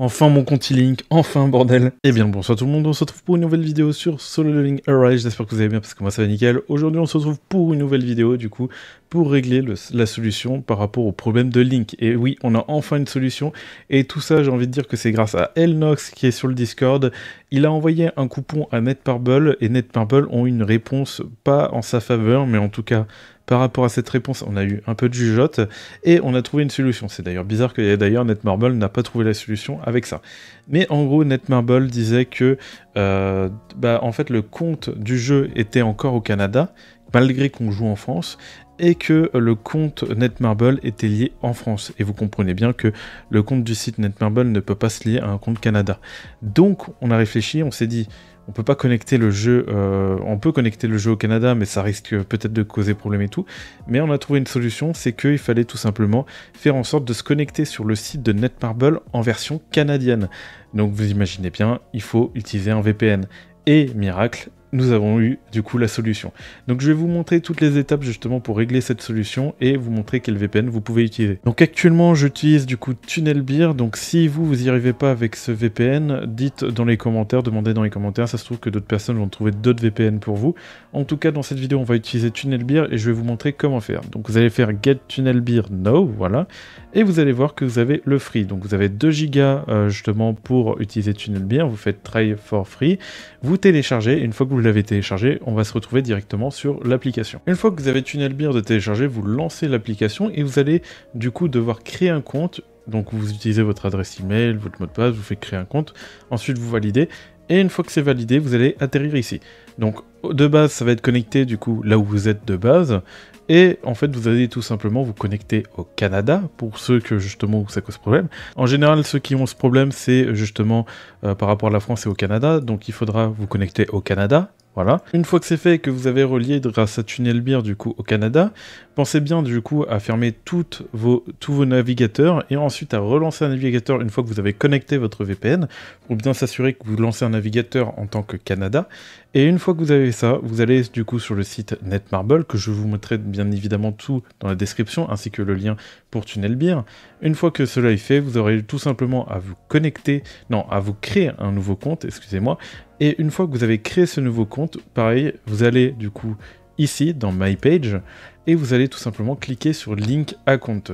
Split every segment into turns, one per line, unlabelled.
Enfin mon compte link, enfin bordel. Eh bien bonsoir tout le monde, on se retrouve pour une nouvelle vidéo sur Solo Leveling Arise. J'espère que vous allez bien parce que moi ça va nickel. Aujourd'hui on se retrouve pour une nouvelle vidéo du coup pour régler la solution par rapport au problème de Link. Et oui, on a enfin une solution. Et tout ça, j'ai envie de dire que c'est grâce à Elnox qui est sur le Discord. Il a envoyé un coupon à NetParble et NetParble ont une réponse pas en sa faveur, mais en tout cas par rapport à cette réponse, on a eu un peu de jugeote et on a trouvé une solution. C'est d'ailleurs bizarre que d'ailleurs Netmarble n'a pas trouvé la solution avec ça. Mais en gros, Netmarble disait que euh, bah, en fait le compte du jeu était encore au Canada, malgré qu'on joue en France, et que le compte Netmarble était lié en France. Et vous comprenez bien que le compte du site Netmarble ne peut pas se lier à un compte Canada. Donc on a réfléchi, on s'est dit, on peut pas connecter le jeu, euh, on peut connecter le jeu au Canada, mais ça risque peut-être de causer problème et tout. Mais on a trouvé une solution, c'est qu'il fallait tout simplement faire en sorte de se connecter sur le site de Netmarble en version canadienne. Donc vous imaginez bien, il faut utiliser un VPN. Et miracle, nous avons eu du coup la solution. Donc je vais vous montrer toutes les étapes justement pour régler cette solution et vous montrer quel VPN vous pouvez utiliser. Donc actuellement j'utilise du coup TunnelBeer, donc si vous vous y arrivez pas avec ce VPN, dites dans les commentaires, demandez dans les commentaires, ça se trouve que d'autres personnes vont trouver d'autres VPN pour vous. En tout cas dans cette vidéo on va utiliser TunnelBeer et je vais vous montrer comment faire. Donc vous allez faire Get TunnelBeer Now, voilà, et vous allez voir que vous avez le free. Donc vous avez 2 gigas euh, justement pour utiliser TunnelBeer, vous faites Try for Free, vous téléchargez une fois que vous vous l'avez téléchargé, on va se retrouver directement sur l'application. Une fois que vous avez beer de téléchargé, vous lancez l'application et vous allez du coup devoir créer un compte donc vous utilisez votre adresse email, votre mot de passe, vous faites créer un compte, ensuite vous validez et une fois que c'est validé, vous allez atterrir ici. Donc de base, ça va être connecté du coup là où vous êtes de base, et en fait, vous allez tout simplement vous connecter au Canada pour ceux que justement ça cause problème. En général, ceux qui ont ce problème, c'est justement euh, par rapport à la France et au Canada. Donc, il faudra vous connecter au Canada voilà. Une fois que c'est fait et que vous avez relié grâce à Tunnel du coup au Canada, pensez bien du coup à fermer tous vos navigateurs et ensuite à relancer un navigateur une fois que vous avez connecté votre VPN pour bien s'assurer que vous lancez un navigateur en tant que Canada. Et une fois que vous avez ça, vous allez du coup sur le site Netmarble que je vous mettrai bien évidemment tout dans la description ainsi que le lien pour bien. Une fois que cela est fait, vous aurez tout simplement à vous connecter, non, à vous créer un nouveau compte, excusez-moi. Et une fois que vous avez créé ce nouveau compte, pareil, vous allez du coup ici dans My Page et vous allez tout simplement cliquer sur Link à compte.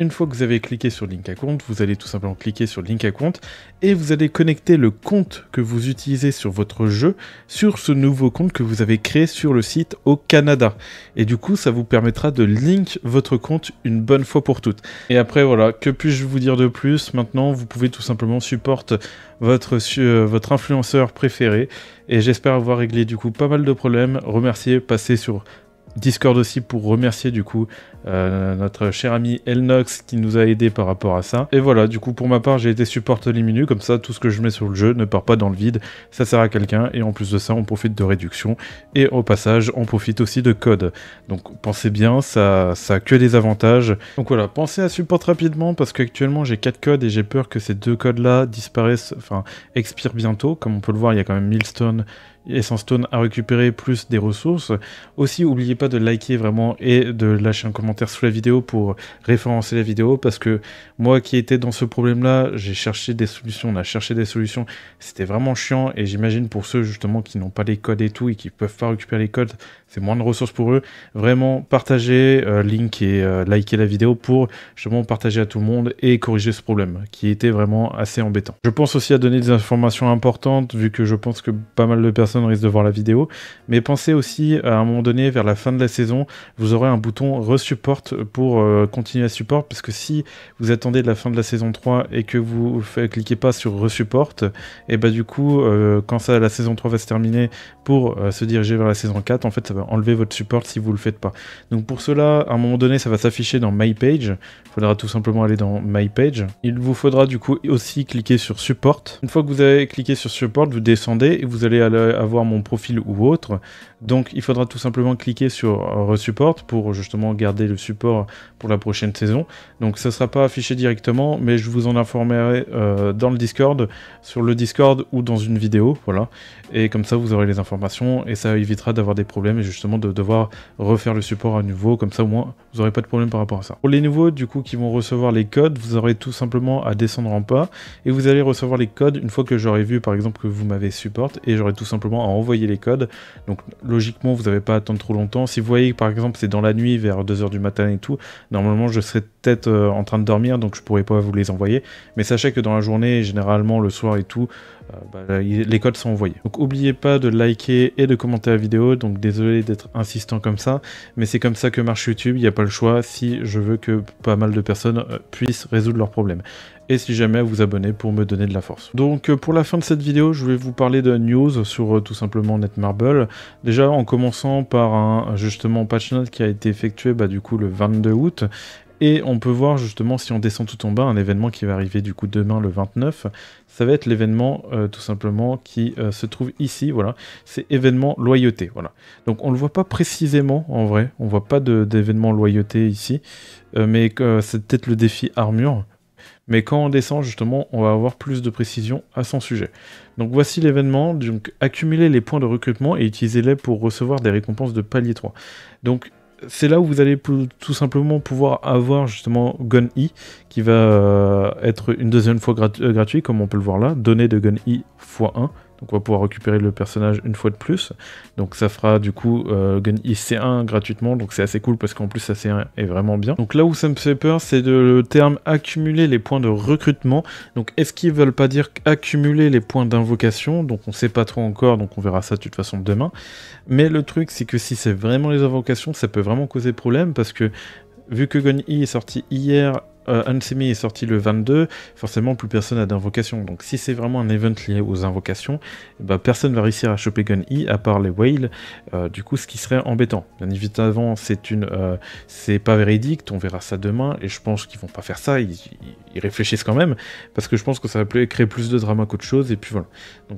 Une fois que vous avez cliqué sur Link à compte, vous allez tout simplement cliquer sur Link à compte et vous allez connecter le compte que vous utilisez sur votre jeu sur ce nouveau compte que vous avez créé sur le site au Canada. Et du coup, ça vous permettra de link votre compte une bonne fois pour toutes. Et après, voilà, que puis-je vous dire de plus Maintenant, vous pouvez tout simplement supporter votre, euh, votre influenceur préféré. Et j'espère avoir réglé du coup pas mal de problèmes. Remercier, passer sur Discord aussi pour remercier du coup euh, notre cher ami Elnox qui nous a aidé par rapport à ça. Et voilà, du coup pour ma part j'ai été support liminu comme ça tout ce que je mets sur le jeu ne part pas dans le vide, ça sert à quelqu'un et en plus de ça on profite de réduction et au passage on profite aussi de code. Donc pensez bien, ça, ça a que des avantages. Donc voilà, pensez à support rapidement parce qu'actuellement j'ai 4 codes et j'ai peur que ces deux codes là disparaissent, enfin expirent bientôt. Comme on peut le voir il y a quand même Milestone Essence Stone à récupéré plus des ressources. Aussi, n'oubliez pas de liker vraiment et de lâcher un commentaire sous la vidéo pour référencer la vidéo parce que moi qui étais dans ce problème-là, j'ai cherché des solutions, on a cherché des solutions. C'était vraiment chiant et j'imagine pour ceux justement qui n'ont pas les codes et tout et qui peuvent pas récupérer les codes, c'est moins de ressources pour eux. Vraiment, partagez, euh, link et euh, likez la vidéo pour justement partager à tout le monde et corriger ce problème qui était vraiment assez embêtant. Je pense aussi à donner des informations importantes vu que je pense que pas mal de personnes risque de voir la vidéo. Mais pensez aussi à un moment donné, vers la fin de la saison, vous aurez un bouton resupport pour euh, continuer à support. Parce que si vous attendez de la fin de la saison 3 et que vous cliquez pas sur resupport, et eh bah ben, du coup, euh, quand ça, la saison 3 va se terminer pour euh, se diriger vers la saison 4, en fait, ça va enlever votre support si vous le faites pas. Donc pour cela, à un moment donné, ça va s'afficher dans My Page. faudra tout simplement aller dans My Page. Il vous faudra du coup aussi cliquer sur support. Une fois que vous avez cliqué sur support, vous descendez et vous allez à avoir mon profil ou autre. Donc il faudra tout simplement cliquer sur euh, Resupport pour justement garder le support pour la prochaine saison. Donc ça sera pas affiché directement, mais je vous en informerai euh, dans le Discord, sur le Discord ou dans une vidéo, voilà. Et comme ça vous aurez les informations et ça évitera d'avoir des problèmes et justement de devoir refaire le support à nouveau. Comme ça au moins vous aurez pas de problème par rapport à ça. Pour les nouveaux du coup qui vont recevoir les codes, vous aurez tout simplement à descendre en pas et vous allez recevoir les codes une fois que j'aurai vu par exemple que vous m'avez support et j'aurai tout simplement à envoyer les codes. Donc logiquement, vous n'avez pas à attendre trop longtemps. Si vous voyez que par exemple c'est dans la nuit, vers 2h du matin et tout, normalement je serais peut-être euh, en train de dormir, donc je pourrais pas vous les envoyer. Mais sachez que dans la journée, généralement le soir et tout, euh, bah, les codes sont envoyés. Donc n'oubliez pas de liker et de commenter la vidéo, donc désolé d'être insistant comme ça, mais c'est comme ça que marche YouTube, il n'y a pas le choix si je veux que pas mal de personnes euh, puissent résoudre leurs problèmes et si jamais vous abonnez pour me donner de la force. Donc euh, pour la fin de cette vidéo, je vais vous parler de news sur tout simplement Netmarble. Déjà en commençant par un justement patch note qui a été effectué bah, du coup le 22 août et on peut voir justement, si on descend tout en bas, un événement qui va arriver du coup demain le 29. Ça va être l'événement euh, tout simplement qui euh, se trouve ici, voilà. C'est événement loyauté, voilà. Donc on ne le voit pas précisément en vrai, on voit pas d'événement loyauté ici, euh, mais c'est peut-être le défi armure. Mais quand on descend justement, on va avoir plus de précision à son sujet. Donc voici l'événement, donc accumulez les points de recrutement et utilisez-les pour recevoir des récompenses de palier 3. Donc c'est là où vous allez tout simplement pouvoir avoir justement Gun e, qui va euh, être une deuxième fois euh, gratuit, comme on peut le voir là, Données de Gun I x 1 donc on va pouvoir récupérer le personnage une fois de plus. Donc ça fera du coup euh, Gun Gun IC1 gratuitement. Donc c'est assez cool parce qu'en plus ça c'est est vraiment bien. Donc là où ça me fait peur, c'est le terme accumuler les points de recrutement. Donc est-ce qu'ils veulent pas dire accumuler les points d'invocation Donc on sait pas trop encore, donc on verra ça de toute façon demain. Mais le truc c'est que si c'est vraiment les invocations, ça peut vraiment causer problème parce que vu que Gun I est sorti hier euh, Unsemi est sorti le 22, forcément plus personne a d'invocation. Donc si c'est vraiment un event lié aux invocations, bah, personne va réussir à choper Gun E à part les Whale, euh, du coup, ce qui serait embêtant. Bien évidemment, c'est une, euh, c'est pas véridique. On verra ça demain. Et je pense qu'ils vont pas faire ça. Ils, réfléchissent quand même parce que je pense que ça va créer plus de drama qu'autre chose. Et puis voilà.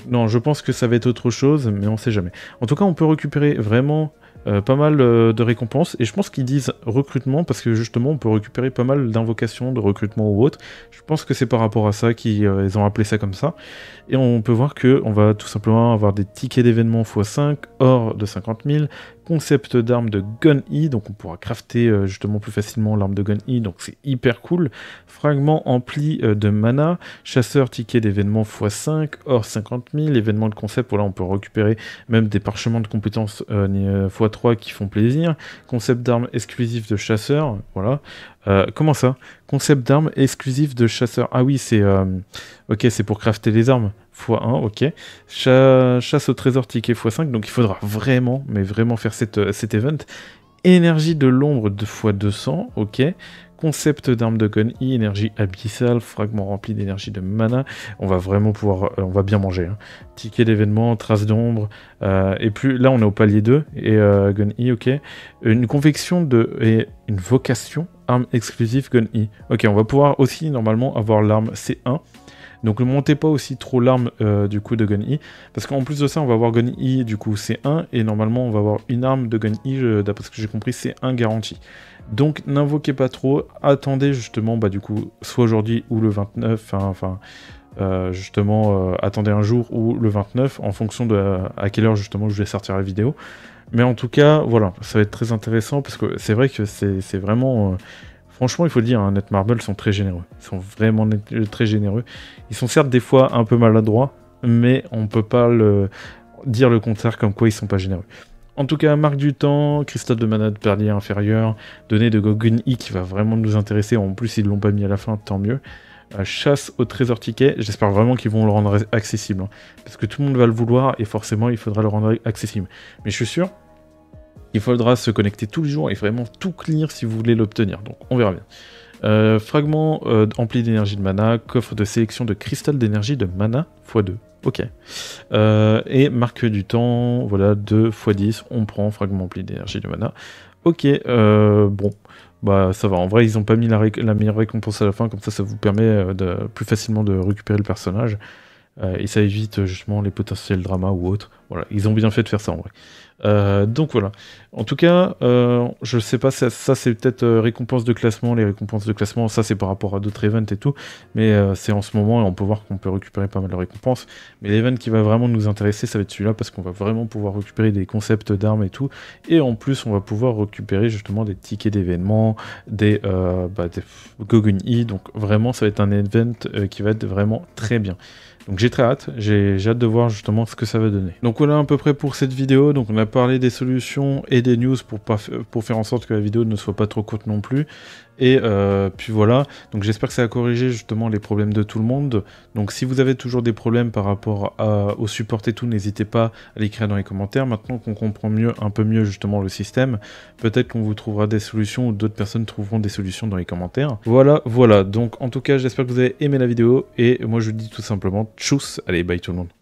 non, je pense que ça va être autre chose, mais on sait jamais. En tout cas, on peut récupérer vraiment euh, pas mal euh, de récompenses. Et je pense qu'ils disent recrutement parce que justement on peut récupérer pas mal d'invocations, de recrutement ou autre. Je pense que c'est par rapport à ça qu'ils euh, ont appelé ça comme ça. Et on peut voir que on va tout simplement avoir des tickets d'événements x5, hors de 50 000, concept d'arme de Gun E, donc on pourra crafter euh, justement plus facilement l'arme de Gun E, donc c'est hyper cool. Fragment ampli euh, de mana, chasseur ticket d'événement x5, or 50 000, événement de concept, voilà on peut récupérer même des parchemins de compétences x3 euh, qui font plaisir. Concept d'arme exclusif de chasseur, voilà. comment ça Concept d'arme exclusif de chasseur. Ah oui, c'est ok, c'est pour crafter les armes x1, ok. chasse au trésor ticket x5, donc il faudra vraiment, mais vraiment faire cette, euh, cet event. Énergie de l'ombre de x200, ok. Concept d'arme de gun I, énergie abyssale, fragment rempli d'énergie de mana. On va vraiment pouvoir, euh, on va bien manger. Hein. Ticket d'événement, trace d'ombre, euh, et plus là on est au palier 2, et gun I, ok. Une confection de, et une vocation, arme exclusive gun I. Ok, on va pouvoir aussi normalement avoir l'arme C1 donc ne montez pas aussi trop l'arme euh, du coup de Gun E, parce qu'en plus de ça, on va avoir Gun E du coup C1, et normalement on va avoir une arme de Gun E, d'après ce que j'ai compris, c'est 1 garantie. Donc n'invoquez pas trop, attendez justement, bah du coup, soit aujourd'hui ou le 29, hein, enfin... Euh, justement, attendez un jour ou le 29, en fonction de à quelle heure justement je vais sortir la vidéo. Mais en tout cas, voilà, ça va être très intéressant parce que c'est vrai que c'est vraiment Franchement, il faut le dire, hein, Netmarble sont très généreux. Ils sont vraiment euh, très généreux. Ils sont certes des fois un peu maladroits, mais on ne peut pas dire le contraire comme quoi ils sont pas généreux. En tout cas, Marc temps, Christophe de Manade Perlier inférieur, Donné de Gogun I qui va vraiment nous intéresser. En plus, ils l'ont pas mis à la fin, tant mieux. Euh, chasse au trésor ticket, j'espère vraiment qu'ils vont le rendre accessible. Hein, parce que tout le monde va le vouloir et forcément, il faudra le rendre accessible. Mais je suis sûr, il faudra se connecter tous les jours et vraiment tout clear si vous voulez l'obtenir. Donc on verra bien. Euh, fragment euh, empli d'énergie de mana, coffre de sélection de cristal d'énergie de mana x2. Ok. Euh, et marque du temps, voilà, 2 x 10, on prend fragment ampli d'énergie de mana. Ok, bon, bah ça va. En vrai, ils n'ont pas mis la, la, meilleure récompense à la fin, comme ça, ça vous permet de, plus facilement de récupérer le personnage. Euh, et ça évite euh, justement les potentiels dramas ou autres. Voilà, ils ont bien fait de faire ça en vrai. Euh, donc voilà. En tout cas, je je sais pas, ça, ça c'est peut-être récompense de classement, les récompenses de classement, ça c'est par rapport à d'autres events et tout, mais c'est en ce moment et on peut voir qu'on peut récupérer pas mal de récompenses. Mais l'event qui va vraiment nous intéresser, ça va être celui-là parce qu'on va vraiment pouvoir récupérer des concepts d'armes et tout, et en plus on va pouvoir récupérer justement des tickets d'événements, des, bah, des Gogun E, donc vraiment ça va être un event qui va être vraiment très bien. Donc j'ai très hâte, j'ai hâte de voir justement ce que ça va donner. Donc voilà à peu près pour cette vidéo. Donc on a parlé des solutions et des news pour, pour faire en sorte que la vidéo ne soit pas trop courte non plus. Et euh, puis voilà, donc j'espère que ça a corrigé justement les problèmes de tout le monde. Donc si vous avez toujours des problèmes par rapport au support et tout, n'hésitez pas à l'écrire dans les commentaires. Maintenant qu'on comprend mieux, un peu mieux justement le système, peut-être qu'on vous trouvera des solutions ou d'autres personnes trouveront des solutions dans les commentaires. Voilà, voilà. Donc en tout cas, j'espère que vous avez aimé la vidéo et moi je vous dis tout simplement tchuss. Allez, bye tout le monde.